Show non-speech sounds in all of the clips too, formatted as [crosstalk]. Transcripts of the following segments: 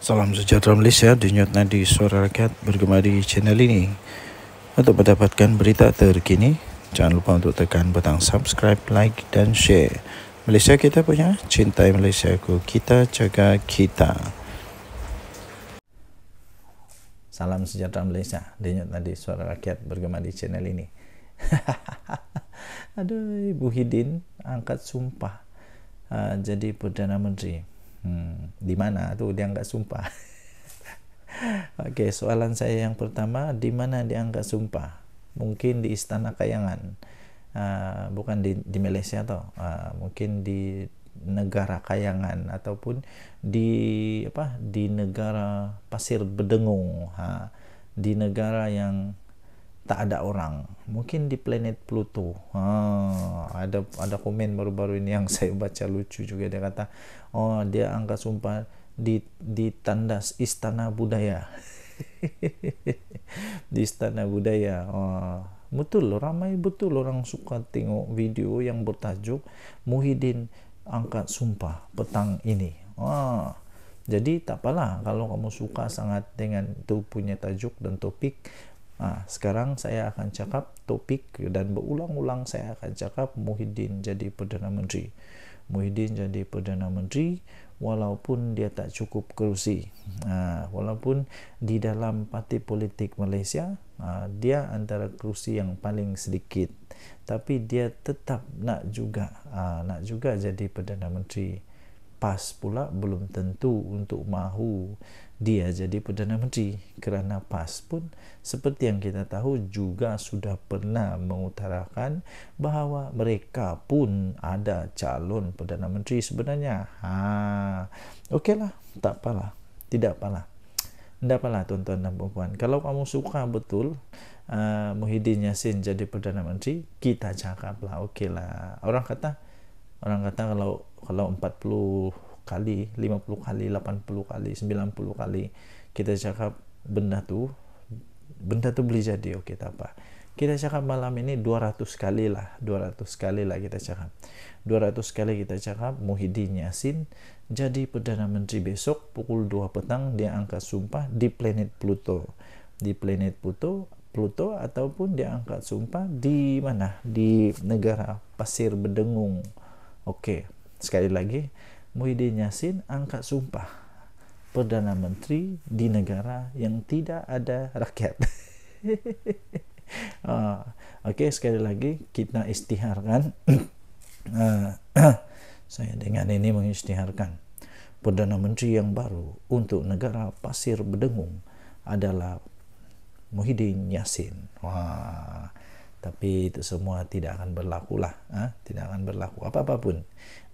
Salam sejahtera Malaysia denyut Nyutna di Suara Rakyat bergema di channel ini. Untuk mendapatkan berita terkini, jangan lupa untuk tekan butang subscribe, like dan share. Malaysia kita punya, cintai Malaysia ku, kita jaga kita. Salam sejahtera Malaysia denyut Nyutna di Suara Rakyat bergema di channel ini. [laughs] Aduh, Ibu Hidin angkat sumpah uh, jadi Perdana Menteri Hmm, di mana tu dia enggak sumpah. [laughs] Okey, soalan saya yang pertama, di mana dia enggak sumpah? Mungkin di Istana Kayangan. Uh, bukan di di Malaysia atau uh, ah, mungkin di negara Kayangan ataupun di apa? Di negara Pasir Bedengung. Ha, di negara yang tak ada orang mungkin di planet Pluto ha, ada ada komen baru-baru ini yang [laughs] saya baca lucu juga dia kata oh dia angkat sumpah di di tandas istana budaya [laughs] di istana budaya oh betul ramai betul orang suka tengok video yang bertajuk Muhyiddin angkat sumpah petang ini oh jadi tak apalah kalau kamu suka sangat dengan itu punya tajuk dan topik Nah, sekarang saya akan cakap topik dan berulang-ulang saya akan cakap Muhyiddin jadi Perdana Menteri. Muhyiddin jadi Perdana Menteri walaupun dia tak cukup kerusi. Ha, walaupun di dalam parti politik Malaysia, ha, dia antara kerusi yang paling sedikit. Tapi dia tetap nak juga ha, nak juga jadi Perdana Menteri. Pas pula belum tentu untuk mahu dia jadi Perdana Menteri kerana PAS pun seperti yang kita tahu juga sudah pernah mengutarakan bahawa mereka pun ada calon Perdana Menteri sebenarnya. Ha, okeylah, tak apalah. Tidak apalah. Tidak apalah tuan-tuan dan puan-puan. Kalau kamu suka betul uh, Muhyiddin Yassin jadi Perdana Menteri, kita cakaplah okeylah. Orang kata orang kata kalau kalau 40 kali 50 kali 80 kali 90 kali kita cakap benda tuh benda tuh beli jadi oke okay, apa kita cakap malam ini 200 kali lah 200 kali lah kita cakap 200 kali kita cakap Muhyiddin Yasin jadi Perdana Menteri besok pukul 2 petang dia angkat sumpah di planet Pluto di planet Pluto Pluto ataupun dia angkat sumpah di mana di negara pasir bedengung oke sekali lagi Muhyiddin Yassin angkat sumpah Perdana Menteri di negara yang tidak ada rakyat. uh, [laughs] Okey, sekali lagi kita istiharkan. uh, [coughs] ah, [coughs] saya dengan ini mengistiharkan. Perdana Menteri yang baru untuk negara pasir berdengung adalah Muhyiddin Yassin. Wah. tapi itu semua tidak akan berlaku lah ah, tidak akan berlaku apa apapun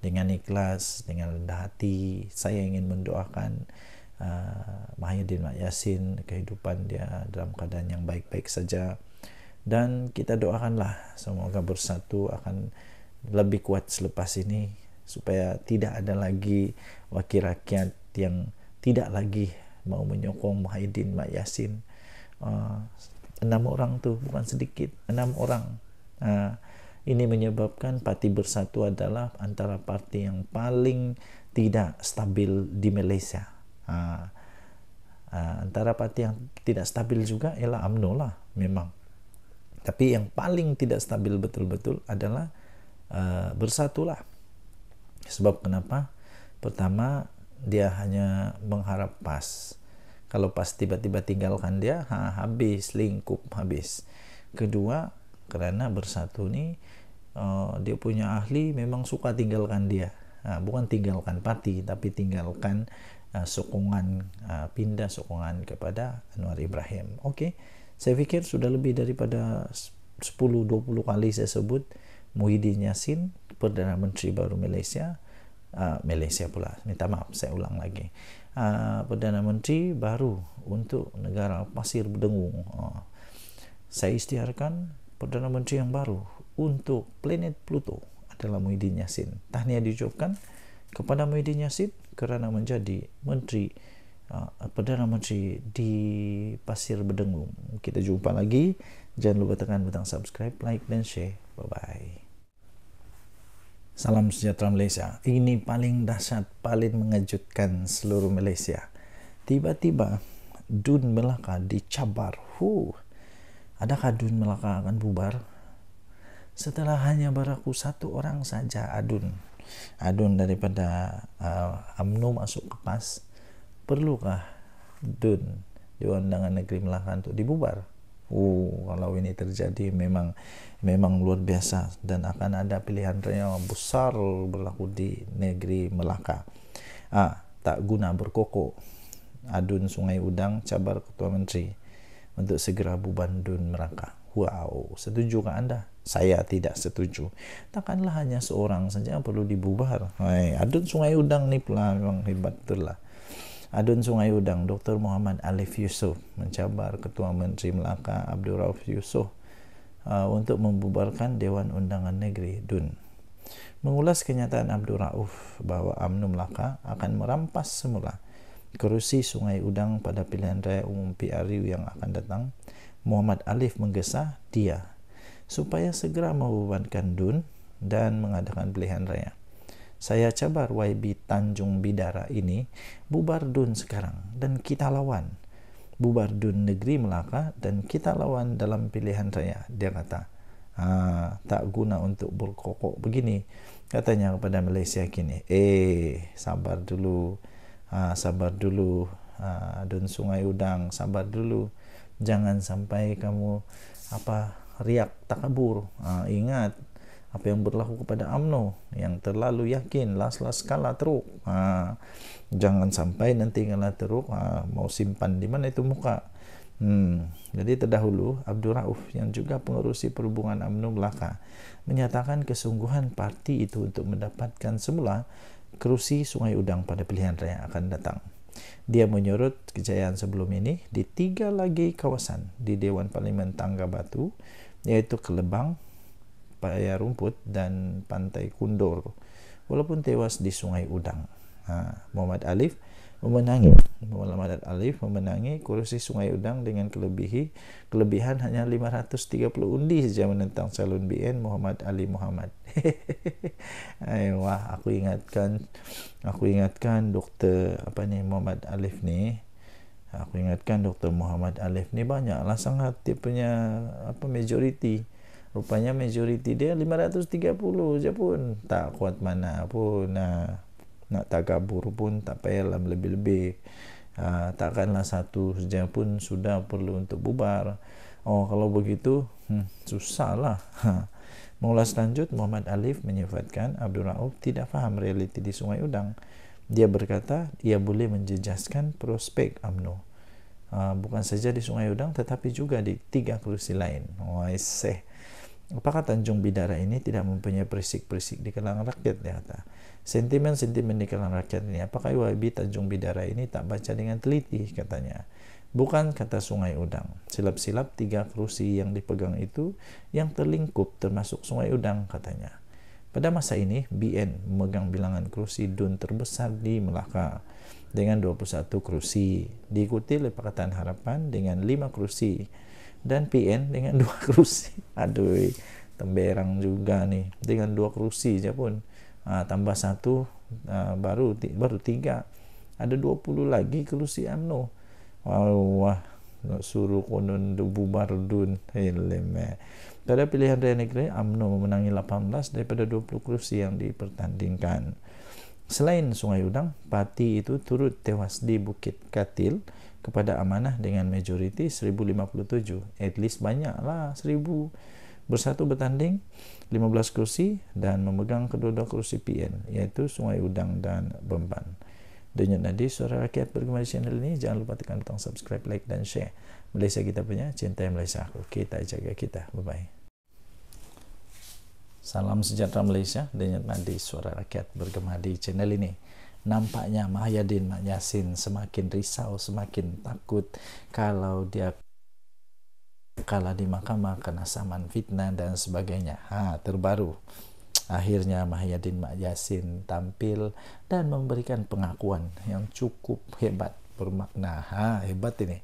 dengan ikhlas dengan rendah hati saya ingin mendoakan uh, ah, Mahayudin Mak Yasin kehidupan dia dalam keadaan yang baik-baik saja dan kita doakanlah semoga bersatu akan lebih kuat selepas ini supaya tidak ada lagi wakil rakyat yang tidak lagi mau menyokong Muhaiddin Mak Yasin uh, enam orang tuh bukan sedikit enam orang nah, ini menyebabkan parti bersatu adalah antara parti yang paling tidak stabil di Malaysia nah, antara parti yang tidak stabil juga ialah AMNO lah memang tapi yang paling tidak stabil betul-betul adalah uh, ah, bersatulah sebab kenapa pertama dia hanya mengharap pas kalau pas tiba-tiba tinggalkan dia, ha, habis lingkup habis. Kedua, karena bersatu nih uh, dia punya ahli memang suka tinggalkan dia. Nah, bukan tinggalkan pati tapi tinggalkan uh, sokongan uh, pindah sokongan kepada Anwar Ibrahim. Oke. Okay. Saya pikir sudah lebih daripada 10-20 kali saya sebut Muhyiddin Yassin, Perdana Menteri baru Malaysia, uh, Malaysia pula. Minta maaf, saya ulang lagi. Ah, Perdana Menteri baru untuk negara Pasir Berdengung. Ah, saya istiharkan Perdana Menteri yang baru untuk planet Pluto adalah Muhyiddin Yassin. Tahniah diucapkan kepada Muhyiddin Yassin kerana menjadi Menteri ah, Perdana Menteri di Pasir Berdengung. Kita jumpa lagi. Jangan lupa tekan butang subscribe, like dan share. Bye-bye. Salam sejahtera Malaysia. Ini paling dahsyat, paling mengejutkan seluruh Malaysia. Tiba-tiba Dun Melaka dicabar. Hu. Adakah Dun Melaka akan bubar? Setelah hanya beraku satu orang saja Adun. Adun daripada uh, UMNO masuk ke PAS. Perlukah Dun di undangan negeri Melaka untuk dibubar? Uh, kalau ini terjadi memang memang luar biasa dan akan ada pilihan raya besar berlaku di negeri Melaka. A. Tak guna berkokok. Adun Sungai Udang cabar Ketua Menteri untuk segera Bubandun Melaka. Wow, setujukah Anda? Saya tidak setuju. Takkanlah hanya seorang saja yang perlu dibubar. Hai, adun Sungai Udang ni pula memang hebat betul lah. Adun Sungai Udang, Dr. Muhammad Alif Yusuf mencabar Ketua Menteri Melaka Abdul Rauf Yusuf. Uh, untuk membubarkan Dewan Undangan Negeri DUN. Mengulas kenyataan Abdul Rauf bahwa UMNO Melaka akan merampas semula kerusi Sungai Udang pada pilihan raya umum PRU yang akan datang, Muhammad Alif menggesa dia supaya segera membubarkan DUN dan mengadakan pilihan raya. Saya cabar YB Tanjung Bidara ini bubar DUN sekarang dan kita lawan bubar di negeri Melaka dan kita lawan dalam pilihan raya dia kata ha, tak guna untuk berkokok begini katanya kepada Malaysia kini eh sabar dulu ha, sabar dulu ha, dan sungai udang sabar dulu jangan sampai kamu apa riak takabur ha, ingat apa yang berlaku kepada AMNO yang terlalu yakin las-las kalah teruk ha, jangan sampai nanti kalah teruk ha, mau simpan di mana itu muka Hmm, jadi terdahulu Abdul Rauf yang juga pengurusi perhubungan UMNO Melaka menyatakan kesungguhan parti itu untuk mendapatkan semula kerusi Sungai Udang pada pilihan raya akan datang. Dia menyurut kejayaan sebelum ini di tiga lagi kawasan di Dewan Parlemen Tangga Batu, yaitu Kelebang, paya rumput dan pantai kundur walaupun tewas di sungai udang ha, Muhammad Alif memenangi Muhammad Alif memenangi kursi sungai udang dengan kelebihi kelebihan hanya 530 undi saja menentang Salon BN Muhammad Ali Muhammad Ay, [laughs] wah aku ingatkan aku ingatkan doktor apa ni Muhammad Alif ni aku ingatkan doktor Muhammad Alif ni banyaklah sangat dia punya apa majoriti rupanya majoriti dia 530 je pun tak kuat mana pun nah, nak tak kabur pun tak payahlah lebih-lebih uh, takkanlah satu saja pun sudah perlu untuk bubar oh kalau begitu hmm, susah lah ha. mula lanjut Muhammad Alif menyifatkan Abdul Rauf tidak faham realiti di Sungai Udang. Dia berkata ia boleh menjejaskan prospek UMNO. Uh, bukan saja di Sungai Udang tetapi juga di tiga kerusi lain. Wah, oh, seh. Apakah Tanjung Bidara ini tidak mempunyai perisik-perisik di kalangan rakyat? Ya, Sentimen-sentimen di kalangan rakyat ini. Apakah Wahabi Tanjung Bidara ini tak baca dengan teliti? Katanya. Bukan kata Sungai Udang. Silap-silap tiga kerusi yang dipegang itu yang terlingkup termasuk Sungai Udang katanya. Pada masa ini, BN memegang bilangan kerusi DUN terbesar di Melaka dengan 21 kerusi, diikuti oleh Pakatan Harapan dengan 5 kerusi, dan PN dengan [laughs] dua kerusi. Aduh, temberang juga nih dengan dua kerusi je pun. Ha, tambah satu ha, baru baru tiga. Ada 20 lagi kerusi UMNO. Wah, wah nak suruh konon bubar dun. Heleme. Eh. Pada pilihan raya negeri, AMNO memenangi 18 daripada 20 kerusi yang dipertandingkan. Selain Sungai Udang, parti itu turut tewas di Bukit Katil. kepada amanah dengan majority 1057 at least banyak lah 1000 bersatu bertanding 15 kursi dan memegang kedua-dua kursi PN yaitu Sungai Udang dan Bemban Denyut Nadi Suara Rakyat bergema di channel ini jangan lupa tekan butang subscribe like dan share Malaysia kita punya cintai Malaysia aku kita jaga kita bye bye Salam sejahtera Malaysia Denyut Nadi Suara Rakyat bergema di channel ini Nampaknya Mahyadin Mak Yasin semakin risau, semakin takut kalau dia kalah di mahkamah karena saman fitnah dan sebagainya. Ha, terbaru. Akhirnya Mahyadin Mak Yasin tampil dan memberikan pengakuan yang cukup hebat bermakna. Ha, hebat ini.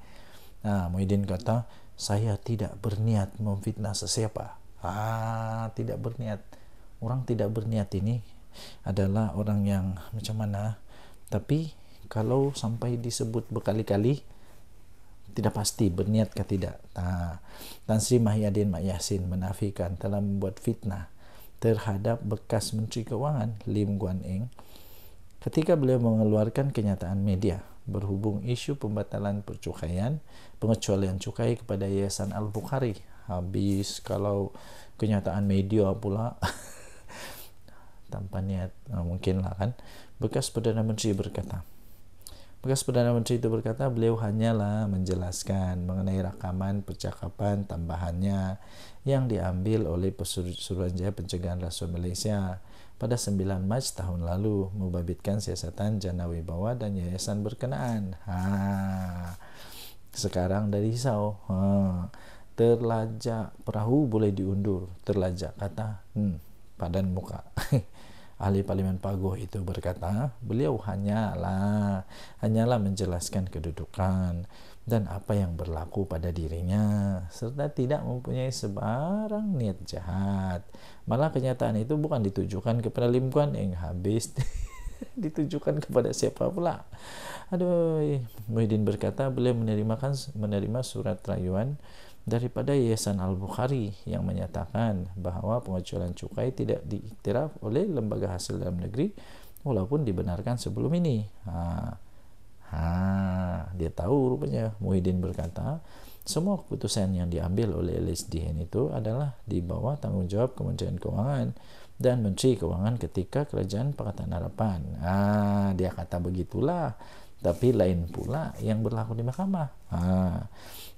Nah, Muhyiddin kata, saya tidak berniat memfitnah sesiapa. Ah, tidak berniat. Orang tidak berniat ini adalah orang yang macam mana tapi kalau sampai disebut berkali-kali tidak pasti berniat ke tidak ha. Tan Sri Mahyadin Mak Yasin menafikan telah membuat fitnah terhadap bekas Menteri Keuangan Lim Guan Eng ketika beliau mengeluarkan kenyataan media berhubung isu pembatalan percukaian pengecualian cukai kepada Yayasan Al-Bukhari habis kalau kenyataan media pula [laughs] tanpa niat nah, mungkin lah kan bekas perdana menteri berkata bekas perdana menteri itu berkata beliau hanyalah menjelaskan mengenai rekaman percakapan tambahannya yang diambil oleh Pesuruhanjaya Pencegahan Rasuah Malaysia pada 9 Mac tahun lalu membabitkan siasatan Jana Wibawa dan yayasan berkenaan. Ha. Sekarang dari Hisau. Ha. Terlajak perahu boleh diundur. Terlajak kata hmm, padan muka. [laughs] ahli parlimen Pagoh itu berkata, beliau hanyalah hanyalah menjelaskan kedudukan dan apa yang berlaku pada dirinya serta tidak mempunyai sebarang niat jahat. Malah kenyataan itu bukan ditujukan kepada Lim Guan Eng habis [laughs] ditujukan kepada siapa pula. Aduh, Muhyiddin berkata beliau menerima menerima surat rayuan daripada Yayasan Al-Bukhari yang menyatakan bahwa pengecualian cukai tidak diiktiraf oleh lembaga hasil dalam negeri walaupun dibenarkan sebelum ini. Ha, ha, dia tahu rupanya Muhyiddin berkata, semua keputusan yang diambil oleh LSDN itu adalah di bawah tanggung jawab Kementerian Keuangan dan Menteri Keuangan ketika Kerajaan Pakatan Harapan. Ah, dia kata begitulah, tapi lain pula yang berlaku di mahkamah. Ah,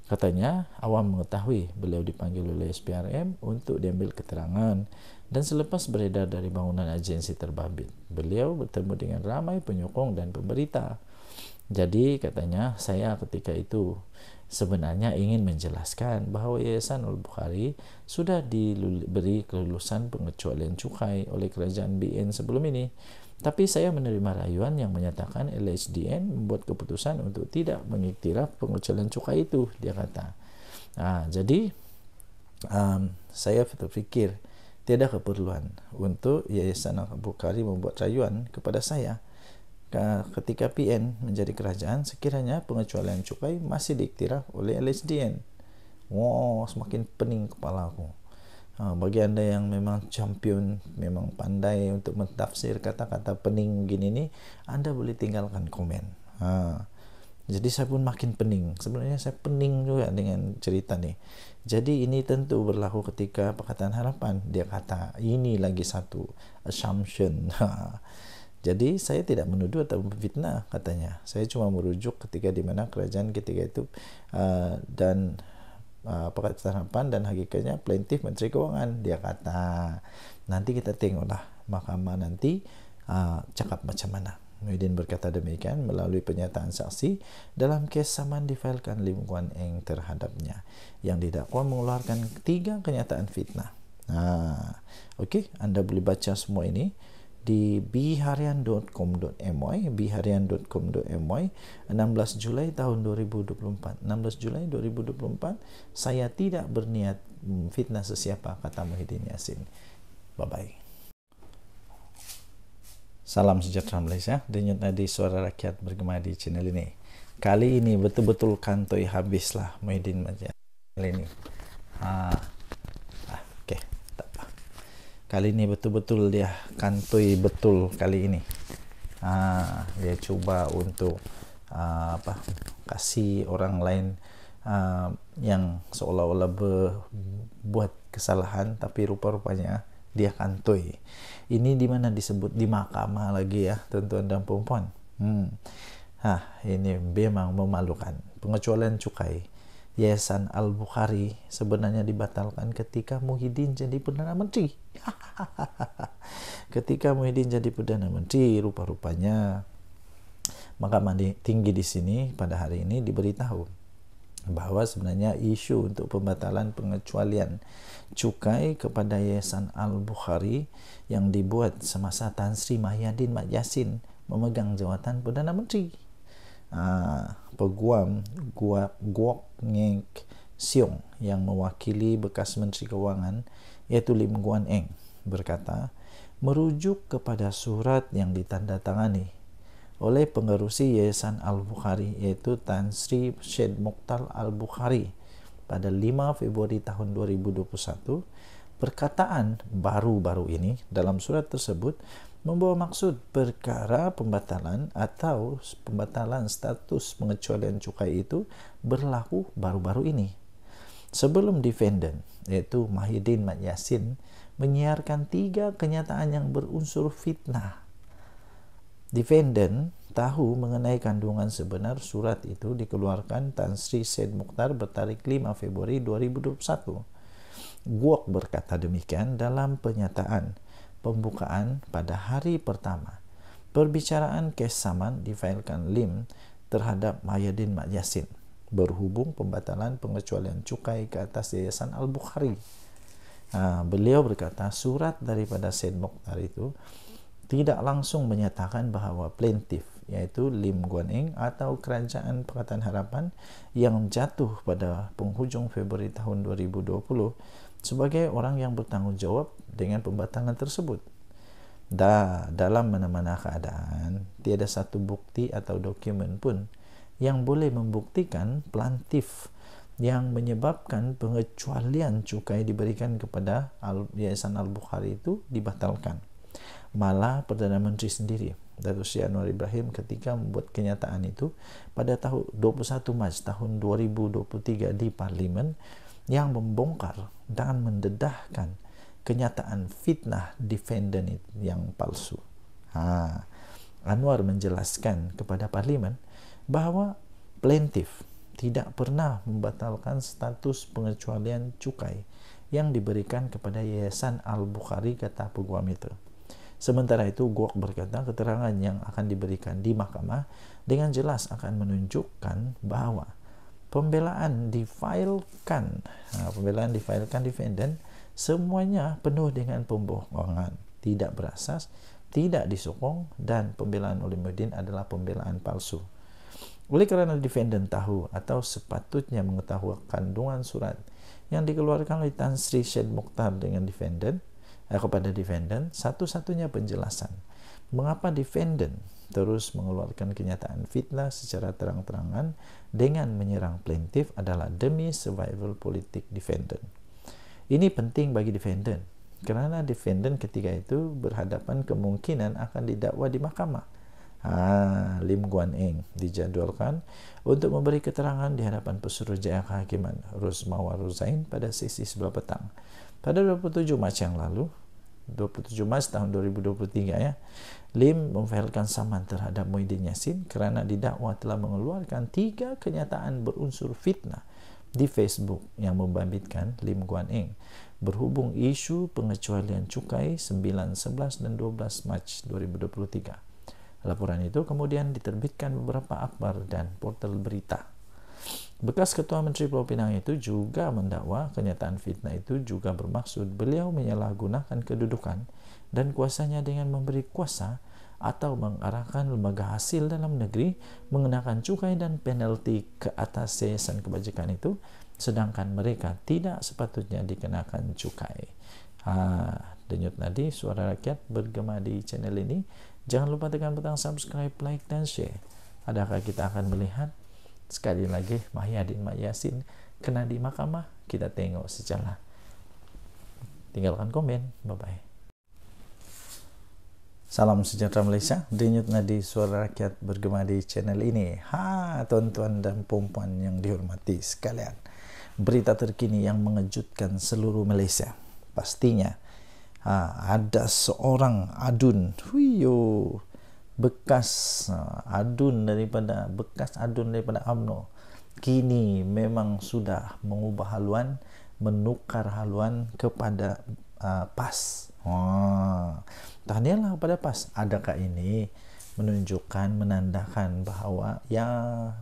Katanya, awam mengetahui beliau dipanggil oleh SPRM untuk diambil keterangan dan selepas beredar dari bangunan agensi terbabit, beliau bertemu dengan ramai penyokong dan pemberita. Jadi, katanya, saya ketika itu sebenarnya ingin menjelaskan bahawa Yayasan Al Bukhari sudah diberi kelulusan pengecualian cukai oleh kerajaan BN sebelum ini. Tapi saya menerima rayuan yang menyatakan LSDN membuat keputusan untuk tidak mengiktiraf pengecualian cukai itu, dia kata. Nah, jadi um, saya berpikir tidak keperluan untuk Yayasan Al-Bukhari membuat rayuan kepada saya ketika PN menjadi kerajaan sekiranya pengecualian cukai masih diiktiraf oleh LSDN. Wow, semakin pening kepala aku. Ah, bagi anda yang memang champion memang pandai untuk mentafsir kata-kata pening gini nih anda boleh tinggalkan komen ha. jadi saya pun makin pening sebenarnya saya pening juga dengan cerita nih jadi ini tentu berlaku ketika perkataan harapan dia kata ini lagi satu assumption [laughs] ha. Jadi saya tidak menuduh atau fitnah katanya. Saya cuma merujuk ketika di mana kerajaan ketika itu uh, dan uh, eh, pekerja dan hakikatnya plaintif menteri keuangan dia kata nanti kita tengoklah mahkamah nanti uh, cakap macam mana Muhyiddin berkata demikian melalui pernyataan saksi dalam kes saman difailkan Lim Kuan Eng terhadapnya yang didakwa mengeluarkan tiga kenyataan fitnah. Nah, oke, Anda boleh baca semua ini di biharian.com.my biharian.com.my 16 Juli tahun 2024 16 Juli 2024 saya tidak berniat fitnah sesiapa kata Muhyiddin Yasin bye bye Salam sejahtera Malaysia Denyut nadi suara rakyat bergema di channel ini Kali ini betul-betul kantoi habislah Muhyiddin Majah Kali ini ah kali ini betul-betul dia kantoi betul kali ini ah, dia coba untuk ah, apa kasih orang lain ah, yang seolah-olah buat kesalahan tapi rupa-rupanya dia kantoi ini di mana disebut di mahkamah lagi ya tuan-tuan dan perempuan hmm. ini memang memalukan pengecualian cukai Yayasan Al Bukhari sebenarnya dibatalkan ketika Muhyiddin jadi perdana menteri. [laughs] ketika Muhyiddin jadi perdana menteri, rupa-rupanya maka mandi tinggi di sini pada hari ini diberitahu bahawa sebenarnya isu untuk pembatalan pengecualian cukai kepada Yayasan Al Bukhari yang dibuat semasa Tan Sri Mahyadin Mak Yasin memegang jawatan perdana menteri apa ah, Guam Guap Guok Ngek Siong yang mewakili bekas Menteri Kewangan iaitu Lim Guan Eng berkata merujuk kepada surat yang ditandatangani oleh pengerusi Yayasan Al-Bukhari iaitu Tan Sri Syed Mokhtar Al-Bukhari pada 5 Februari tahun 2021 perkataan baru-baru ini dalam surat tersebut membawa maksud perkara pembatalan atau pembatalan status pengecualian cukai itu berlaku baru-baru ini. Sebelum defendant, yaitu Mahidin Mat Yasin, menyiarkan tiga kenyataan yang berunsur fitnah. Defendant tahu mengenai kandungan sebenar surat itu dikeluarkan Tan Sri Said Mukhtar bertarik 5 Februari 2021. Guok berkata demikian dalam penyataan pembukaan pada hari pertama. Perbicaraan Kesaman difailkan Lim terhadap Mayadin Mak Yasin berhubung pembatalan pengecualian cukai ke atas Yayasan Al-Bukhari. Nah, beliau berkata surat daripada Said Mokhtar itu tidak langsung menyatakan bahwa plaintif yaitu Lim Guan Eng atau Kerajaan Pekatan Harapan yang jatuh pada penghujung Februari tahun 2020 sebagai orang yang bertanggung jawab dengan pembatangan tersebut. Da, dalam mana-mana keadaan, tiada satu bukti atau dokumen pun yang boleh membuktikan plantif yang menyebabkan pengecualian cukai diberikan kepada Al Yayasan Al-Bukhari itu dibatalkan. Malah Perdana Menteri sendiri, Datuk Sri Anwar Ibrahim ketika membuat kenyataan itu pada tahun 21 Mac tahun 2023 di parlimen yang membongkar dan mendedahkan kenyataan fitnah defendant yang palsu. Ha. Anwar menjelaskan kepada parlimen bahwa plaintiff tidak pernah membatalkan status pengecualian cukai yang diberikan kepada Yayasan Al-Bukhari kata peguam itu. Sementara itu, Guok berkata keterangan yang akan diberikan di mahkamah dengan jelas akan menunjukkan bahwa pembelaan difailkan, nah, pembelaan difailkan defendant Semuanya penuh dengan pembohongan, tidak berasas, tidak disokong, dan pembelaan oleh Medin adalah pembelaan palsu. Oleh kerana defendant tahu atau sepatutnya mengetahui kandungan surat yang dikeluarkan oleh Tan Sri Syed Mokhtar dengan defendant eh, kepada defendant satu-satunya penjelasan mengapa defendant terus mengeluarkan kenyataan fitnah secara terang-terangan dengan menyerang plaintiff adalah demi survival politik defendant. Ini penting bagi defendant karena defendant ketika itu berhadapan kemungkinan akan didakwa di mahkamah. Ah, Lim Guan Eng dijadwalkan untuk memberi keterangan di hadapan jaya kehakiman Rusmawa Ruzain pada sesi sebelah petang. Pada 27 Mac yang lalu, 27 Mac tahun 2023 ya, Lim memfailkan saman terhadap Muhyiddin Yassin karena didakwa telah mengeluarkan tiga kenyataan berunsur fitnah di Facebook yang membabitkan Lim Guan Eng berhubung isu pengecualian cukai 9, 11, dan 12 Mac 2023. Laporan itu kemudian diterbitkan beberapa akbar dan portal berita. Bekas Ketua Menteri Pulau Pinang itu juga mendakwa kenyataan fitnah itu juga bermaksud beliau menyalahgunakan kedudukan dan kuasanya dengan memberi kuasa atau mengarahkan lembaga hasil dalam negeri mengenakan cukai dan penalti ke atas yayasan kebajikan itu sedangkan mereka tidak sepatutnya dikenakan cukai. Ah, denyut nadi suara rakyat bergema di channel ini. Jangan lupa tekan butang subscribe, like, dan share. Adakah kita akan melihat sekali lagi Mahyadin Mahyasin, kena di mahkamah? Kita tengok secara Tinggalkan komen. Bye-bye. Salam sejahtera Malaysia, denyut nadi suara rakyat bergema di channel ini. Ha, tuan-tuan dan puan-puan yang dihormati sekalian. Berita terkini yang mengejutkan seluruh Malaysia. Pastinya ha, ada seorang adun, huyo, bekas ha, adun daripada bekas adun daripada AMNO kini memang sudah mengubah haluan menukar haluan kepada uh, PAS. Ha. Tanyalah pada pas adakah ini menunjukkan menandakan bahwa ya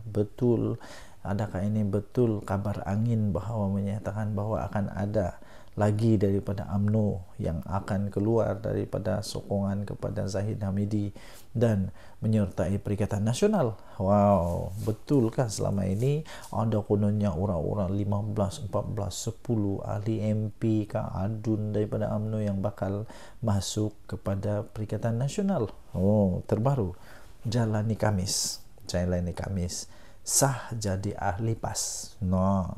betul adakah ini betul kabar angin bahwa menyatakan bahwa akan ada lagi daripada AMNO yang akan keluar daripada sokongan kepada Zahid Hamidi dan menyertai Perikatan Nasional. Wow, betul kan? selama ini ada kononnya orang-orang 15, 14, 10 ahli MP ke adun daripada AMNO yang bakal masuk kepada Perikatan Nasional? Oh, terbaru. Jalani Kamis. Jalani Kamis. Sah jadi ahli PAS. No.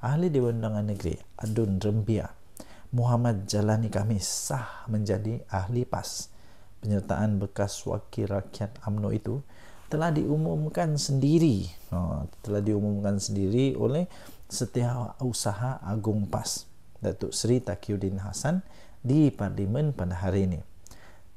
Ahli Dewan Undangan Negeri Adun Rembiah Muhammad Jalani kami sah menjadi ahli PAS. Penyertaan bekas wakil rakyat AMNO itu telah diumumkan sendiri, oh, telah diumumkan sendiri oleh Setiausaha Agung PAS, Datuk Seri Takiuddin Hasan di parlimen pada hari ini.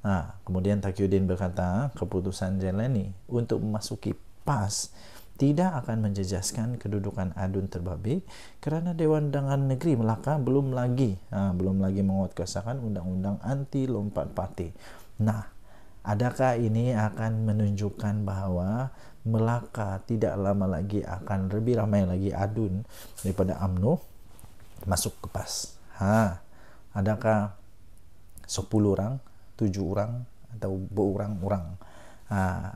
Nah, kemudian Takiuddin berkata, keputusan Jalani untuk memasuki PAS tidak akan menjejaskan kedudukan adun terbabit karena Dewan Undangan Negeri Melaka belum lagi ha, belum lagi menguatkuasakan undang-undang anti lompat parti. Nah, adakah ini akan menunjukkan bahwa Melaka tidak lama lagi akan lebih ramai lagi adun daripada AMNO masuk ke PAS? Ha, adakah 10 orang, 7 orang atau berurang-urang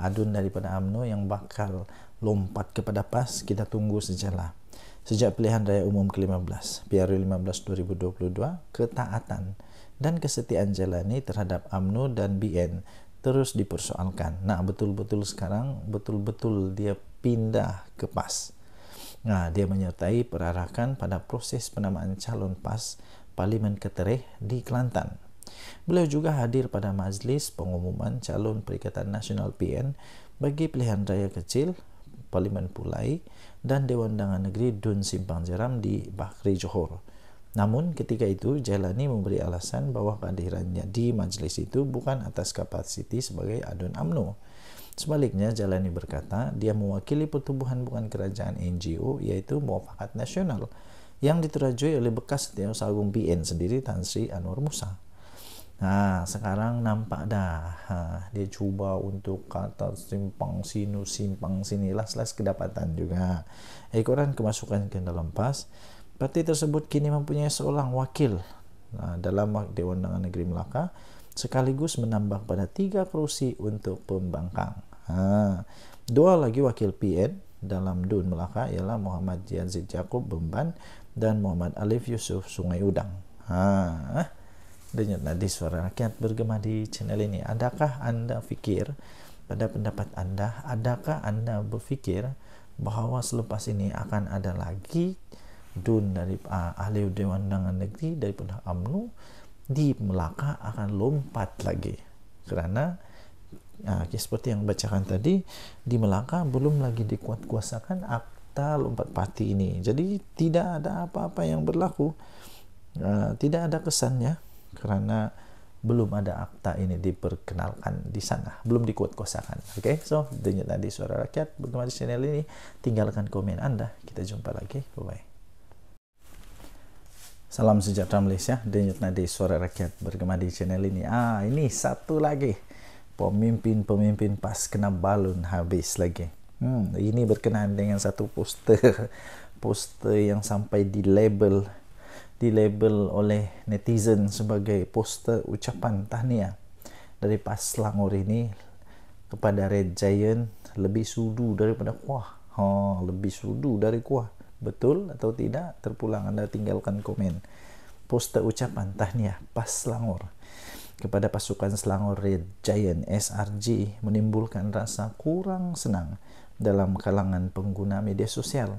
adun daripada AMNO yang bakal lompat kepada PAS, kita tunggu sejarah. Sejak pilihan raya umum ke-15, PRU 15 2022, ketaatan dan kesetiaan jalani terhadap AMNU dan BN terus dipersoalkan. Nah, betul-betul sekarang betul-betul dia pindah ke PAS. Nah, dia menyertai perarakan pada proses penamaan calon PAS Parlimen Ketereh di Kelantan. Beliau juga hadir pada majlis pengumuman calon Perikatan Nasional PN bagi pilihan raya kecil Parlimen Pulai dan Dewan Undangan Negeri Dun Simpang Jeram di Bakri Johor. Namun ketika itu Jailani memberi alasan bahwa kehadirannya di majelis itu bukan atas kapasiti sebagai adun AMNO. Sebaliknya Jailani berkata dia mewakili pertumbuhan bukan kerajaan NGO yaitu Muafakat Nasional yang diterajui oleh bekas Setiausaha Agung BN sendiri Tan Sri Anwar Musa. Nah, sekarang nampak dah. dia coba untuk kata simpang sinu, simpang sini. Las-las kedapatan juga. Ekoran kemasukan ke dalam PAS. Parti tersebut kini mempunyai seorang wakil nah, dalam Dewan Undangan Negeri Melaka sekaligus menambah pada tiga kerusi untuk pembangkang. Nah, dua lagi wakil PN dalam DUN Melaka ialah Muhammad Yazid Yakub Bemban dan Muhammad Alif Yusuf Sungai Udang. Eh. Denyut nadi suara rakyat bergema di channel ini. Adakah Anda pikir, pada pendapat Anda, adakah Anda berpikir bahwa selepas ini akan ada lagi dun dari uh, ahli Dewan Undangan Negeri daripada UMNO di Melaka akan lompat lagi karena ah, ya, seperti yang bacakan tadi di Melaka belum lagi dikuat-kuasakan akta lompat parti ini jadi tidak ada apa-apa yang berlaku uh, tidak ada kesannya karena belum ada akta ini diperkenalkan di sana, belum dikuatkuasakan. Oke, okay? so denyut nadi suara rakyat. Bagaimana di channel ini? Tinggalkan komen Anda. Kita jumpa lagi. Bye bye. Salam sejahtera Malaysia. Denyut nadi suara rakyat. Bergema di channel ini. Ah, ini satu lagi. Pemimpin-pemimpin pas kena balon habis lagi. Hmm, ini berkenaan dengan satu poster. [laughs] Poster yang sampai di label dilabel oleh netizen sebagai poster ucapan tahniah dari PAS Langor ini kepada Red Giant lebih sudu daripada kuah. Ha, lebih sudu dari kuah. Betul atau tidak? Terpulang Anda tinggalkan komen. Poster ucapan tahniah PAS Langor kepada pasukan Selangor Red Giant SRG menimbulkan rasa kurang senang dalam kalangan pengguna media sosial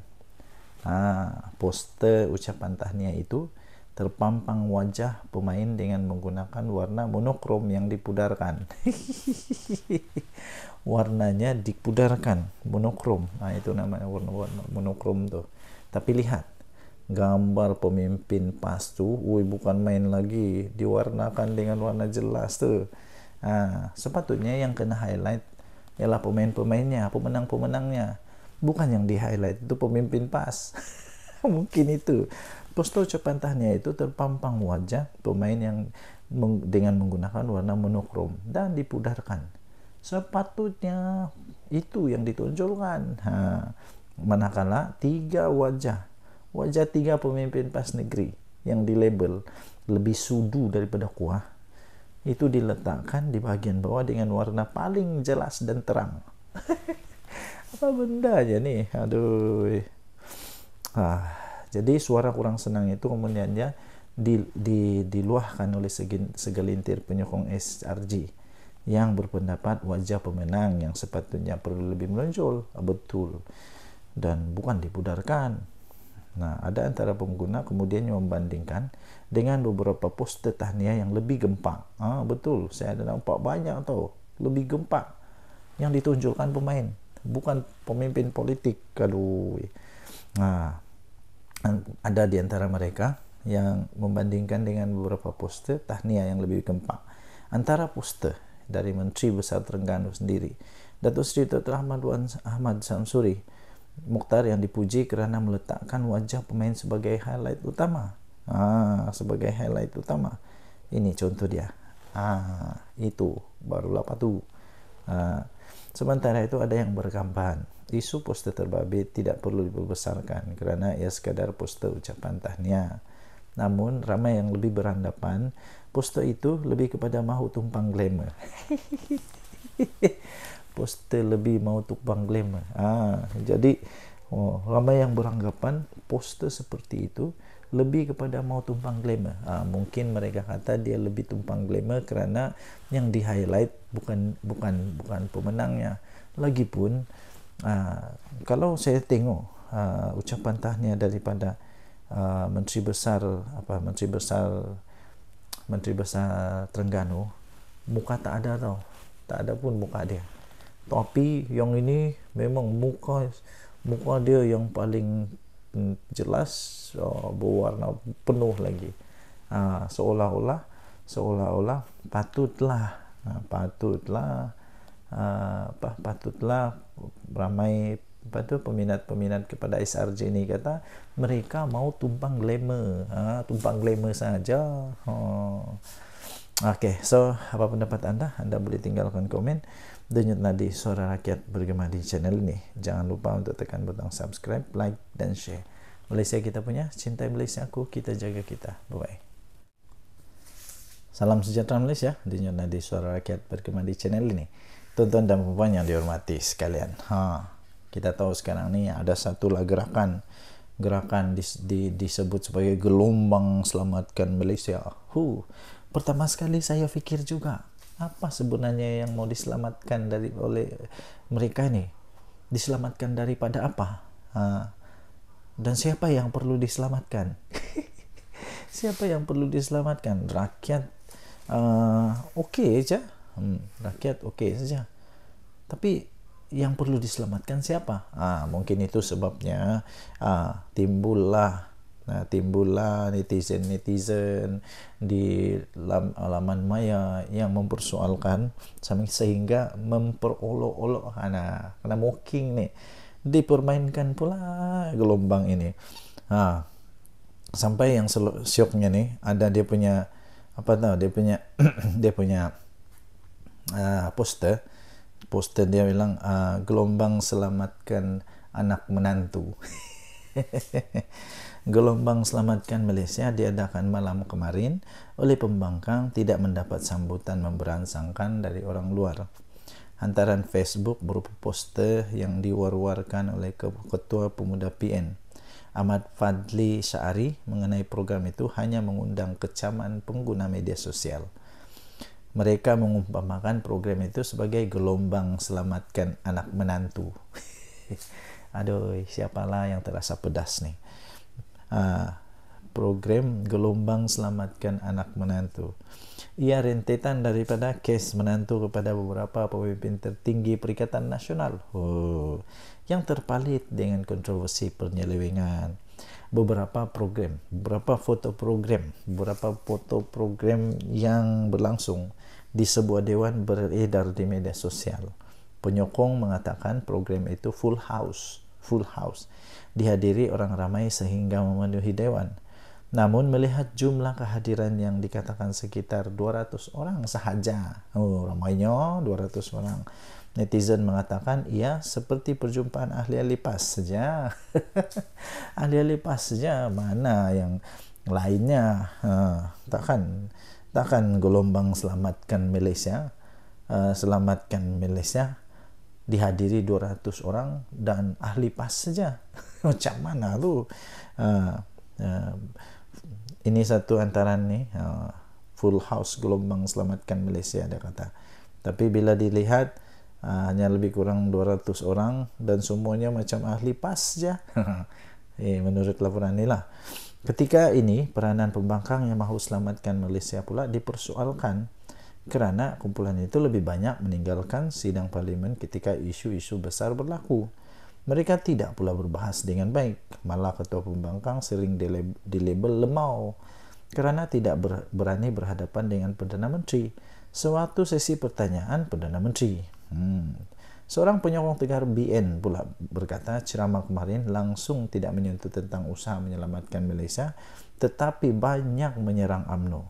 ah, poster ucapan tahniah itu terpampang wajah pemain dengan menggunakan warna monokrom yang dipudarkan. [laughs] Warnanya dipudarkan, monokrom. Nah, itu namanya warna-warna monokrom tuh. Tapi lihat, gambar pemimpin pastu, woi bukan main lagi, diwarnakan dengan warna jelas tuh. Nah, sepatutnya yang kena highlight ialah pemain-pemainnya, pemenang-pemenangnya bukan yang di highlight itu pemimpin pas [laughs] mungkin itu postur cepantahnya itu terpampang wajah pemain yang meng dengan menggunakan warna monokrom dan dipudarkan sepatutnya itu yang ditonjolkan ha, manakala tiga wajah wajah tiga pemimpin pas negeri yang di label lebih sudu daripada kuah itu diletakkan di bagian bawah dengan warna paling jelas dan terang [laughs] apa benda aja nih aduh ah jadi suara kurang senang itu kemudiannya di, di, diluahkan oleh segelintir penyokong SRG yang berpendapat wajah pemenang yang sepatutnya perlu lebih menonjol ah, betul dan bukan dipudarkan Nah, ada antara pengguna kemudian membandingkan dengan beberapa poster tahniah yang lebih gempak. Ah, betul, saya ada nampak banyak tau, lebih gempak yang ditunjukkan pemain bukan pemimpin politik. kalau, Nah, ada di antara mereka yang membandingkan dengan beberapa poster tahnia yang lebih gempak antara poster dari Menteri Besar Terengganu sendiri. Datuk Seri Dr. Ahmad, Wan, Ahmad Samsuri Mukhtar yang dipuji kerana meletakkan wajah pemain sebagai highlight utama. Ah, sebagai highlight utama. Ini contoh dia. Ah, itu barulah patuh Ah, Sementara itu ada yang berkampan. Isu poster terbabit tidak perlu diperbesarkan kerana ia sekadar poster ucapan tahniah. Namun, ramai yang lebih beranggapan poster itu lebih kepada mahu tumpang glamour. [laughs] poster lebih mahu tumpang glamour. Ah, jadi, oh, ramai yang beranggapan poster seperti itu lebih kepada mau tumpang glamour. Ha, mungkin mereka kata dia lebih tumpang glamour kerana yang di highlight bukan bukan bukan pemenangnya. Lagipun ha, kalau saya tengok ha, ucapan tahniah daripada ha, menteri besar apa menteri besar menteri besar Terengganu muka tak ada tau. Tak ada pun muka dia. Tapi yang ini memang muka muka dia yang paling jelas uh, berwarna penuh lagi uh, seolah-olah seolah-olah patutlah uh, patutlah uh, apa patutlah ramai apa tu peminat-peminat kepada SRJ ni kata mereka mau tumpang glamour ha, tumpang glamour saja ha. okey so apa pendapat anda anda boleh tinggalkan komen denyut nadi suara rakyat bergema di channel ini. Jangan lupa untuk tekan butang subscribe, like, dan share. Malaysia kita punya, cintai Malaysia aku, kita jaga kita. Bye-bye. Salam sejahtera Malaysia, denyut nadi suara rakyat bergema di channel ini. Tonton dan perempuan yang dihormati sekalian. Ha, kita tahu sekarang ini ada satu lah gerakan gerakan di, di, disebut sebagai gelombang selamatkan Malaysia. Huh, pertama sekali saya fikir juga apa sebenarnya yang mau diselamatkan dari oleh mereka ini diselamatkan daripada apa ha. dan siapa yang perlu diselamatkan [laughs] siapa yang perlu diselamatkan rakyat uh, oke okay aja hmm, rakyat oke okay saja tapi yang perlu diselamatkan siapa ah mungkin itu sebabnya ah, timbullah Nah, timbullah netizen-netizen di lam, laman maya yang mempersoalkan sehingga memperolok-olok anak karena mocking nih dipermainkan pula gelombang ini. Nah, sampai yang syoknya nih ada dia punya apa tahu dia punya [clears throat] dia punya uh, poster poster dia bilang uh, gelombang selamatkan anak menantu [laughs] Gelombang Selamatkan Malaysia diadakan malam kemarin oleh pembangkang tidak mendapat sambutan memberangsangkan dari orang luar. Hantaran Facebook berupa poster yang diwar-warkan oleh Ketua Pemuda PN. Ahmad Fadli Syari mengenai program itu hanya mengundang kecaman pengguna media sosial. Mereka mengumpamakan program itu sebagai gelombang selamatkan anak menantu. [laughs] Aduh, siapalah yang terasa pedas nih uh, program gelombang selamatkan anak menantu. Ia rentetan daripada kes menantu kepada beberapa pemimpin tertinggi Perikatan Nasional oh, yang terpalit dengan kontroversi penyelewengan. Beberapa program, beberapa foto program, beberapa foto program yang berlangsung di sebuah dewan beredar di media sosial. Penyokong mengatakan program itu full house, full house dihadiri orang ramai sehingga memenuhi dewan. Namun melihat jumlah kehadiran yang dikatakan sekitar 200 orang sahaja. Oh, ramainya 200 orang. Netizen mengatakan, ia seperti perjumpaan ahli alipas saja. [laughs] ahli alipas saja, mana yang lainnya. Uh, takkan, takkan gelombang selamatkan Malaysia. Uh, selamatkan Malaysia dihadiri 200 orang dan ahli pas saja. [laughs] Oh, macam mana tu uh, uh, ini satu antaran ni uh, full house gelombang selamatkan Malaysia dia kata tapi bila dilihat uh, hanya lebih kurang 200 orang dan semuanya macam ahli pas je [laughs] eh, menurut laporan ni lah. ketika ini peranan pembangkang yang mahu selamatkan Malaysia pula dipersoalkan kerana kumpulan itu lebih banyak meninggalkan sidang parlimen ketika isu-isu besar berlaku. Mereka tidak pula berbahas dengan baik, malah ketua pembangkang sering dilabel lemau karena tidak ber, berani berhadapan dengan Perdana Menteri. Suatu sesi pertanyaan Perdana Menteri. Hmm. Seorang penyokong tegar BN pula berkata ceramah kemarin langsung tidak menyentuh tentang usaha menyelamatkan Malaysia tetapi banyak menyerang AMNO.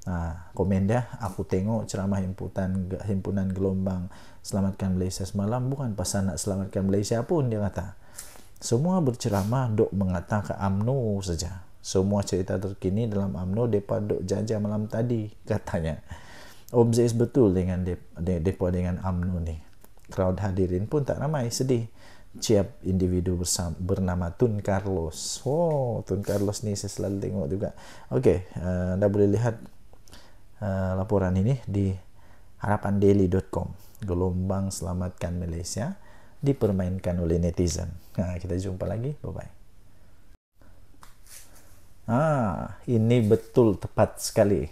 Nah, komen dah aku tengok ceramah himpunan himpunan gelombang selamatkan Malaysia semalam bukan pasal nak selamatkan Malaysia pun dia kata semua berceramah dok mengata ke Amnu saja semua cerita terkini dalam Amnu depa dok jajah malam tadi katanya Zeis betul dengan depa dengan UMNO ni crowd hadirin pun tak ramai sedih siap individu bersama, bernama Tun Carlos. Oh, Tun Carlos nih saya selalu tengok juga. Oke, uh, eh, Anda boleh lihat uh, laporan ini di harapandaily.com gelombang selamatkan Malaysia dipermainkan oleh netizen. Nah, kita jumpa lagi. Bye-bye. Ah, ini betul tepat sekali.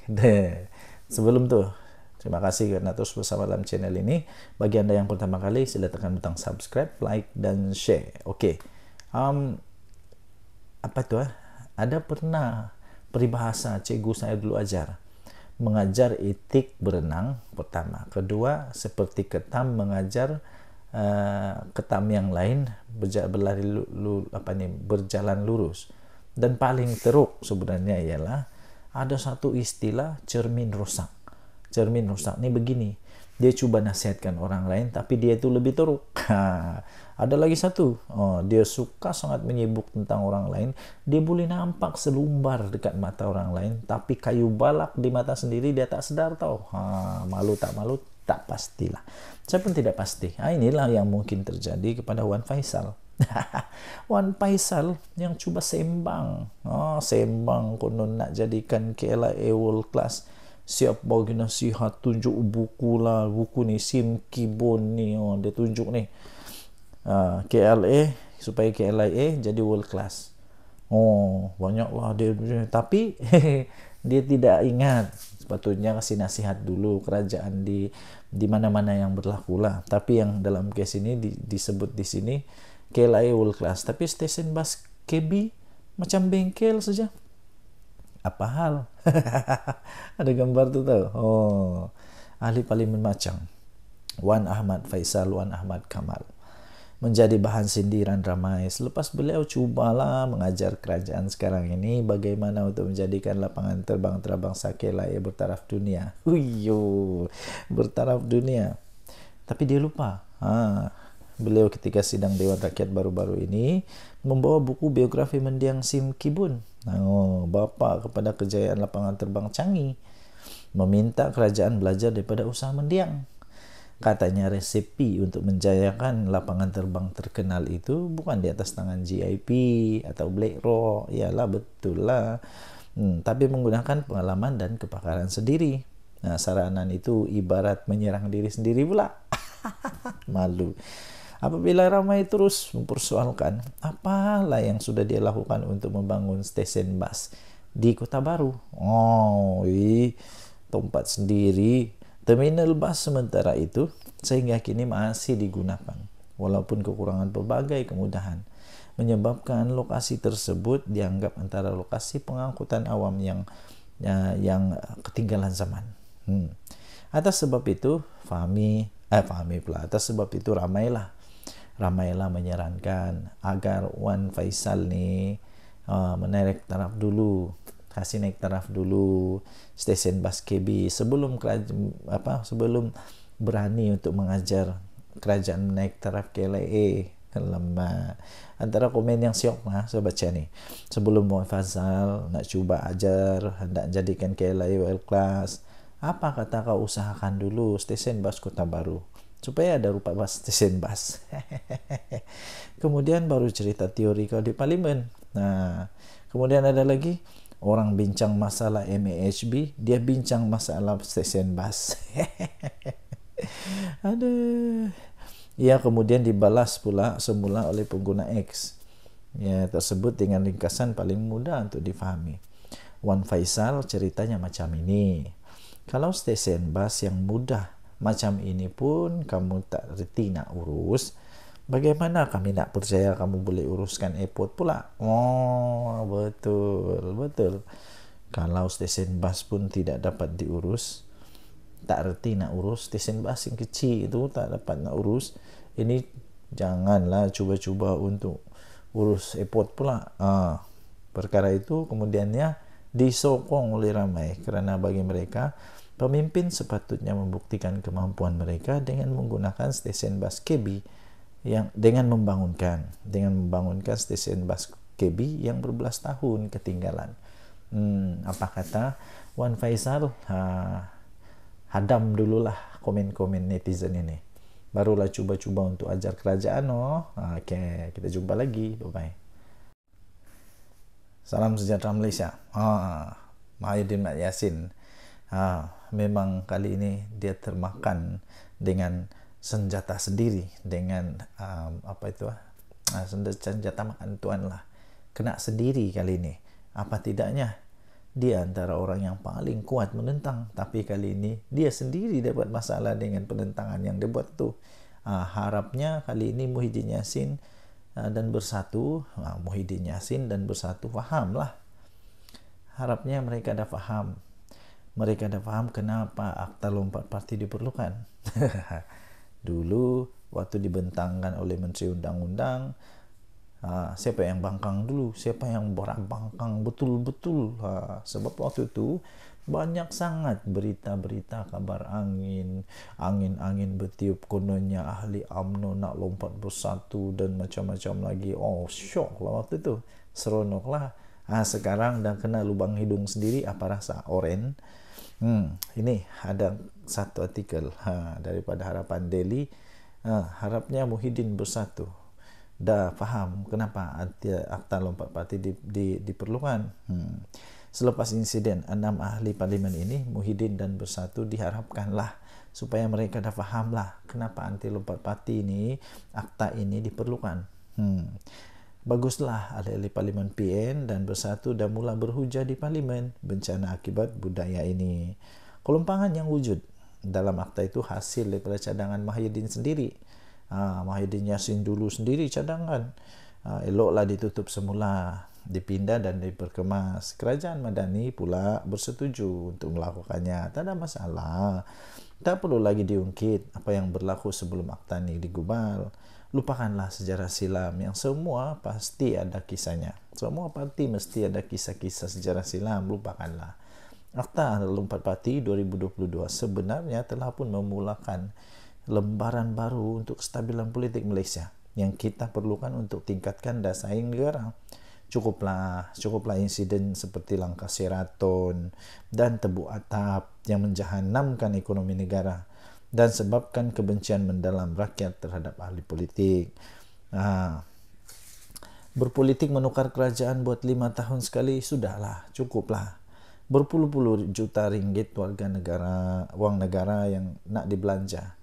[laughs] Sebelum tuh, terima kasih karena terus bersama dalam channel ini. Bagi Anda yang pertama kali, sila tekan butang subscribe, like, dan share. Oke. Okay. Um, apa tuh? Eh? Ada pernah peribahasa cikgu saya dulu ajar mengajar etik berenang pertama kedua seperti ketam mengajar uh, ketam yang lain berlari lu, lu, apa nih berjalan lurus dan paling teruk sebenarnya ialah ada satu istilah cermin rusak cermin rusak ini begini dia coba nasihatkan orang lain tapi dia itu lebih teruk [laughs] ada lagi satu oh, dia suka sangat menyibuk tentang orang lain dia boleh nampak selumbar dekat mata orang lain tapi kayu balak di mata sendiri dia tak sedar tau ha, malu tak malu tak pastilah saya pun tidak pasti inilah yang mungkin terjadi kepada Wan Faisal [laughs] Wan Faisal yang coba sembang oh, sembang konon nak jadikan KLA world class siap bagi nasihat tunjuk buku lah buku ni sim kibon ni oh, dia tunjuk ni uh, ha, KLA supaya KLIA jadi world class oh banyak lah dia, dia tapi [laughs] dia tidak ingat sepatutnya kasih nasihat dulu kerajaan di di mana mana yang berlaku lah tapi yang dalam kes ini di, disebut di sini KLIA world class tapi stesen bus KB macam bengkel saja apa hal [laughs] ada gambar tuh tau oh ahli parlimen macam Wan Ahmad Faisal Wan Ahmad Kamal menjadi bahan sindiran ramai selepas beliau cubalah mengajar kerajaan sekarang ini bagaimana untuk menjadikan lapangan terbang terabangsa kelaya bertaraf dunia Huyo, [laughs] bertaraf dunia tapi dia lupa ha, beliau ketika sidang Dewan Rakyat baru-baru ini membawa buku biografi mendiang Sim Kibun Oh, bapa kepada kejayaan lapangan terbang Canggih meminta kerajaan belajar daripada usaha mendiang. Katanya resepi untuk menjayakan lapangan terbang terkenal itu bukan di atas tangan GIP atau BlackRock, iyalah betul lah. Hmm, tapi menggunakan pengalaman dan kepakaran sendiri. Nah, saranan itu ibarat menyerang diri sendiri pula. [laughs] Malu. Apabila ramai terus mempersoalkan apalah yang sudah dia lakukan untuk membangun stesen bus di kota baru. Oh, ii, tempat sendiri. Terminal bus sementara itu sehingga kini masih digunakan. Walaupun kekurangan berbagai kemudahan menyebabkan lokasi tersebut dianggap antara lokasi pengangkutan awam yang ya, yang ketinggalan zaman. Hmm. Atas sebab itu, Fahmi, eh Fahmi pula, atas sebab itu ramailah ramailah menyarankan agar Wan Faisal nih uh, eh, menarik taraf dulu kasih naik taraf dulu stesen stasiun Baskebi sebelum apa sebelum berani untuk mengajar kerajaan naik taraf KLE lemah antara komen yang siok mah saya baca nih sebelum Wan fasal nak cuba ajar hendak jadikan KLE world class apa kata kau usahakan dulu stesen bas kota baru supaya ada rupa bas desain bas [laughs] kemudian baru cerita teori kalau di parlemen nah kemudian ada lagi orang bincang masalah MAHB dia bincang masalah stesen bas [laughs] ada ya kemudian dibalas pula semula oleh pengguna X ya tersebut dengan ringkasan paling mudah untuk difahami Wan Faisal ceritanya macam ini kalau stesen bas yang mudah macam ini pun kamu tak reti nak urus bagaimana kami nak percaya kamu boleh uruskan airport pula oh betul betul kalau stesen bas pun tidak dapat diurus tak reti nak urus stesen bas yang kecil itu tak dapat nak urus ini janganlah cuba-cuba untuk urus airport pula ah, perkara itu kemudiannya disokong oleh ramai kerana bagi mereka Pemimpin sepatutnya membuktikan kemampuan mereka dengan menggunakan stesen bas kebi yang dengan membangunkan dengan membangunkan stesen bas kebi yang berbelas tahun ketinggalan. Hmm, apa kata Wan Faisal? Ha, hadam dululah komen-komen netizen ini. Barulah cuba-cuba untuk ajar kerajaan oh. Oke, kita jumpa lagi. Bye-bye. Salam sejahtera Malaysia. Ah, Mahyudin Mat Yasin ah, memang kali ini dia termakan dengan senjata sendiri dengan um, apa itu ah, ah senjata, senjata makan tuan lah kena sendiri kali ini apa tidaknya dia antara orang yang paling kuat menentang tapi kali ini dia sendiri dapat masalah dengan penentangan yang dia buat tuh ah, harapnya kali ini Muhyiddin yassin ah, dan bersatu Muhyiddin yassin dan bersatu fahamlah harapnya mereka dah faham mereka ada paham kenapa akta lompat parti diperlukan. [laughs] dulu waktu dibentangkan oleh Menteri Undang-Undang, siapa yang bangkang dulu, siapa yang borak bangkang betul-betul. sebab waktu itu banyak sangat berita-berita kabar angin, angin-angin bertiup kononnya ahli AMNO nak lompat bersatu dan macam-macam lagi. Oh, syok lah waktu itu. Seronok lah. Ah, sekarang dah kena lubang hidung sendiri apa rasa? Oren. Hmm, ini ada satu artikel ha, daripada Harapan Daily. Ha, harapnya Muhyiddin bersatu. Dah faham kenapa akta lompat parti di, di, diperlukan. Hmm. Selepas insiden enam ahli parlimen ini, Muhyiddin dan bersatu diharapkanlah supaya mereka dah fahamlah kenapa anti lompat parti ini, akta ini diperlukan. Hmm. Baguslah ahli-ahli parlimen PN dan bersatu dan mula berhujah di parlimen bencana akibat budaya ini. Kelumpangan yang wujud dalam akta itu hasil daripada cadangan Mahyudin sendiri. Ha, Mahyudin Yasin dulu sendiri cadangan. Ha, eloklah ditutup semula, dipindah dan diperkemas. Kerajaan Madani pula bersetuju untuk melakukannya. Tak ada masalah. Tak perlu lagi diungkit apa yang berlaku sebelum akta ini digubal. lupakanlah sejarah silam yang semua pasti ada kisahnya. Semua parti mesti ada kisah-kisah sejarah silam, lupakanlah. Akta Lompat Parti 2022 sebenarnya telah pun memulakan lembaran baru untuk kestabilan politik Malaysia yang kita perlukan untuk tingkatkan daya saing negara. Cukuplah, cukuplah insiden seperti langkah seraton dan tebu atap yang menjahanamkan ekonomi negara dan sebabkan kebencian mendalam rakyat terhadap ahli politik. Ha. Berpolitik menukar kerajaan buat lima tahun sekali sudahlah, cukuplah. Berpuluh-puluh juta ringgit warga negara, wang negara yang nak dibelanja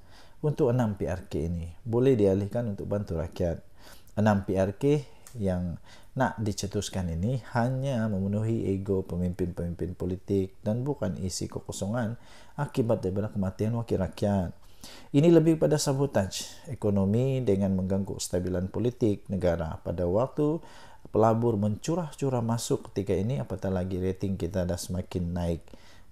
untuk enam PRK ini boleh dialihkan untuk bantu rakyat. Enam PRK yang nak dicetuskan ini hanya memenuhi ego pemimpin-pemimpin politik dan bukan isi kekosongan akibat daripada kematian wakil rakyat. Ini lebih pada sabotaj ekonomi dengan mengganggu kestabilan politik negara pada waktu pelabur mencurah-curah masuk ketika ini apatah lagi rating kita dah semakin naik.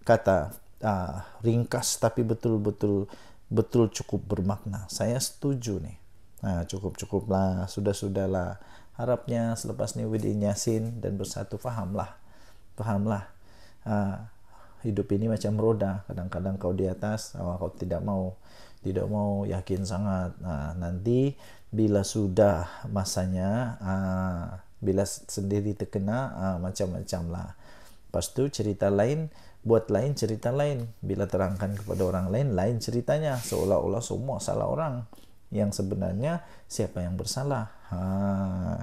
Kata ah, ringkas tapi betul-betul betul cukup bermakna. Saya setuju nih. Nah, cukup-cukuplah, sudah-sudahlah Harapnya selepas ini Widin Yasin dan bersatu fahamlah. Fahamlah. Uh, hidup ini macam roda. Kadang-kadang kau di atas, awak kau tidak mau tidak mau yakin sangat. Nah, nanti bila sudah masanya uh, bila sendiri terkena uh, macam-macam lah. Lepas cerita lain buat lain cerita lain. Bila terangkan kepada orang lain lain ceritanya seolah-olah semua salah orang yang sebenarnya siapa yang bersalah Ah.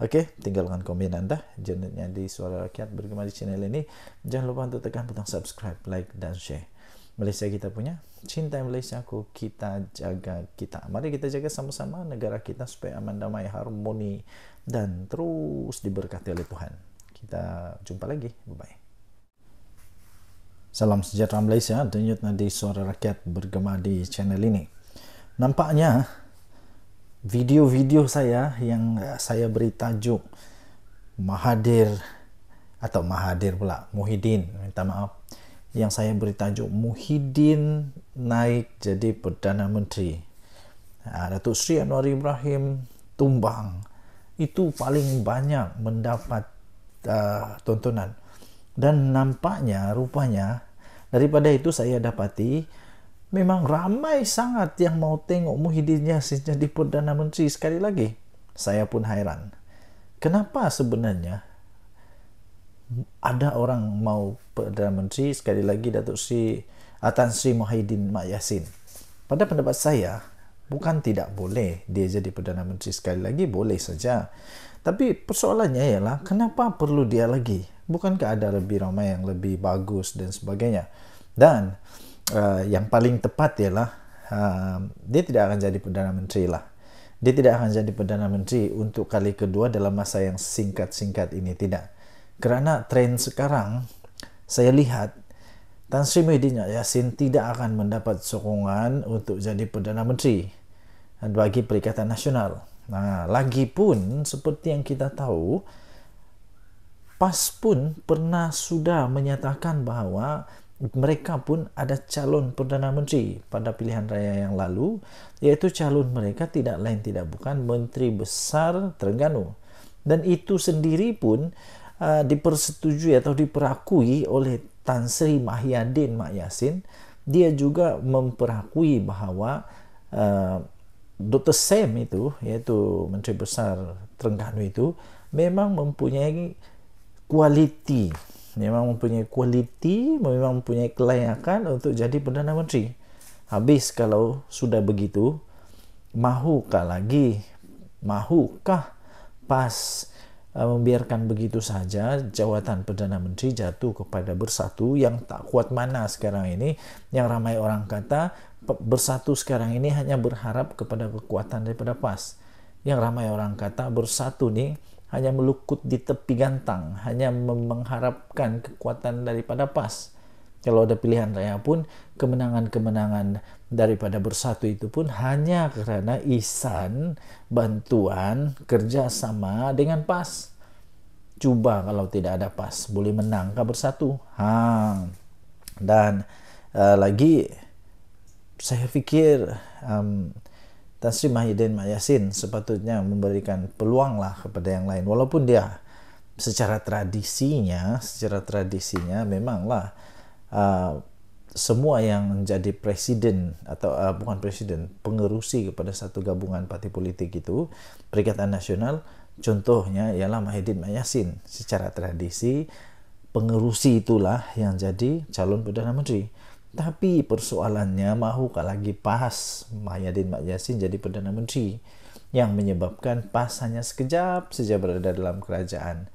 Oke, Okey, tinggalkan komen anda. Jenetnya di Suara Rakyat bergema di channel ini. Jangan lupa untuk tekan butang subscribe, like dan share. Malaysia kita punya, cinta Malaysia aku, kita jaga kita. Mari kita jaga sama-sama negara kita supaya aman, damai, harmoni dan terus diberkati oleh Tuhan. Kita jumpa lagi. Bye-bye. Salam sejahtera Malaysia, denyutnya di Suara Rakyat bergema di channel ini. Nampaknya video-video saya yang eh, saya beri tajuk Mahadir atau Mahadir pula Muhyiddin minta maaf yang saya beri tajuk Muhyiddin naik jadi Perdana Menteri ha, Datuk Sri Anwar Ibrahim tumbang itu paling banyak mendapat uh, tontonan dan nampaknya rupanya daripada itu saya dapati memang ramai sangat yang mau tengok Muhyiddin Yassin jadi Perdana Menteri sekali lagi. Saya pun hairan. Kenapa sebenarnya ada orang mau Perdana Menteri sekali lagi Datuk Sri Atan Sri Muhyiddin Mak Yassin? Pada pendapat saya, bukan tidak boleh dia jadi Perdana Menteri sekali lagi, boleh saja. Tapi persoalannya ialah kenapa perlu dia lagi? Bukankah ada lebih ramai yang lebih bagus dan sebagainya? Dan uh, yang paling tepat ialah uh, dia tidak akan jadi perdana menteri lah. Dia tidak akan jadi perdana menteri untuk kali kedua dalam masa yang singkat-singkat ini tidak. Kerana tren sekarang saya lihat Tan Sri Muhyiddin Yassin tidak akan mendapat sokongan untuk jadi perdana menteri eh, bagi Perikatan Nasional. Nah, lagi pun seperti yang kita tahu PAS pun pernah sudah menyatakan bahawa mereka pun ada calon Perdana Menteri pada pilihan raya yang lalu, yaitu calon mereka tidak lain tidak bukan Menteri Besar Terengganu. Dan itu sendiri pun uh, dipersetujui atau diperakui oleh Tan Sri Mahyadin Mak Yasin. Dia juga memperakui bahwa uh, Dr. Sam itu, yaitu Menteri Besar Terengganu itu, memang mempunyai kualiti memang mempunyai kualiti, memang mempunyai kelayakan untuk jadi Perdana Menteri. Habis kalau sudah begitu, mahukah lagi, mahukah pas eh, membiarkan begitu saja jawatan Perdana Menteri jatuh kepada bersatu yang tak kuat mana sekarang ini yang ramai orang kata bersatu sekarang ini hanya berharap kepada kekuatan daripada PAS yang ramai orang kata bersatu nih hanya melukut di tepi gantang, hanya mengharapkan kekuatan daripada PAS. Kalau ada pilihan raya pun, kemenangan-kemenangan daripada bersatu itu pun hanya karena isan, bantuan, kerjasama dengan PAS. Cuba kalau tidak ada PAS, boleh menangkah bersatu. Ha. Dan uh, lagi, saya pikir um, Tasri Mahyudin Mayasin sepatutnya memberikan peluang lah kepada yang lain walaupun dia secara tradisinya secara tradisinya memanglah uh, semua yang menjadi presiden atau uh, bukan presiden pengerusi kepada satu gabungan parti politik itu Perikatan Nasional contohnya ialah Mahidin Mayasin secara tradisi pengerusi itulah yang jadi calon perdana menteri Tapi persoalannya mahu mahukah lagi PAS Mahyadin Mak Yassin jadi Perdana Menteri yang menyebabkan PAS hanya sekejap sejak berada dalam kerajaan.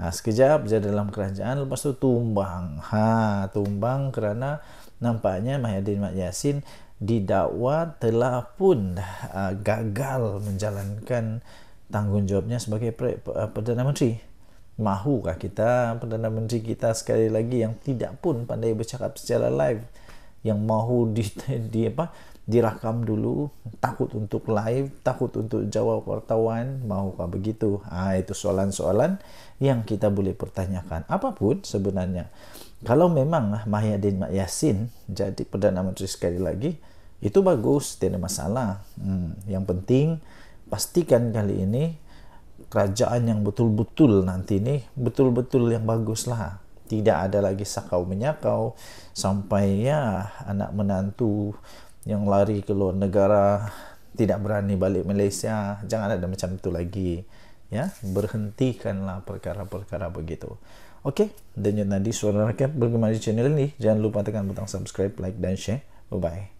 Ha, sekejap saja dalam kerajaan lepas tu tumbang. Ha, tumbang kerana nampaknya Mahyadin Mak Yassin didakwa telah pun ha, gagal menjalankan tanggungjawabnya sebagai eh, Perdana Menteri. Mahukah kita Perdana Menteri kita sekali lagi yang tidak pun pandai bercakap secara live yang mahu [laughs] di, di apa dirakam dulu takut untuk live takut untuk jawab wartawan maukah begitu ha, itu soalan-soalan yang kita boleh pertanyakan apapun sebenarnya kalau memang Mahyadin Mak Yasin jadi Perdana Menteri sekali lagi itu bagus tiada masalah hmm, yang penting pastikan kali ini kerajaan yang betul-betul nanti ini betul-betul yang bagus lah tidak ada lagi sakau menyakau sampai ya anak menantu yang lari ke luar negara tidak berani balik Malaysia jangan ada macam itu lagi ya berhentikanlah perkara-perkara begitu okey dan dan nanti suara rakyat bagaimana di channel ini. Jangan lupa tekan butang subscribe, like, dan share. Bye-bye.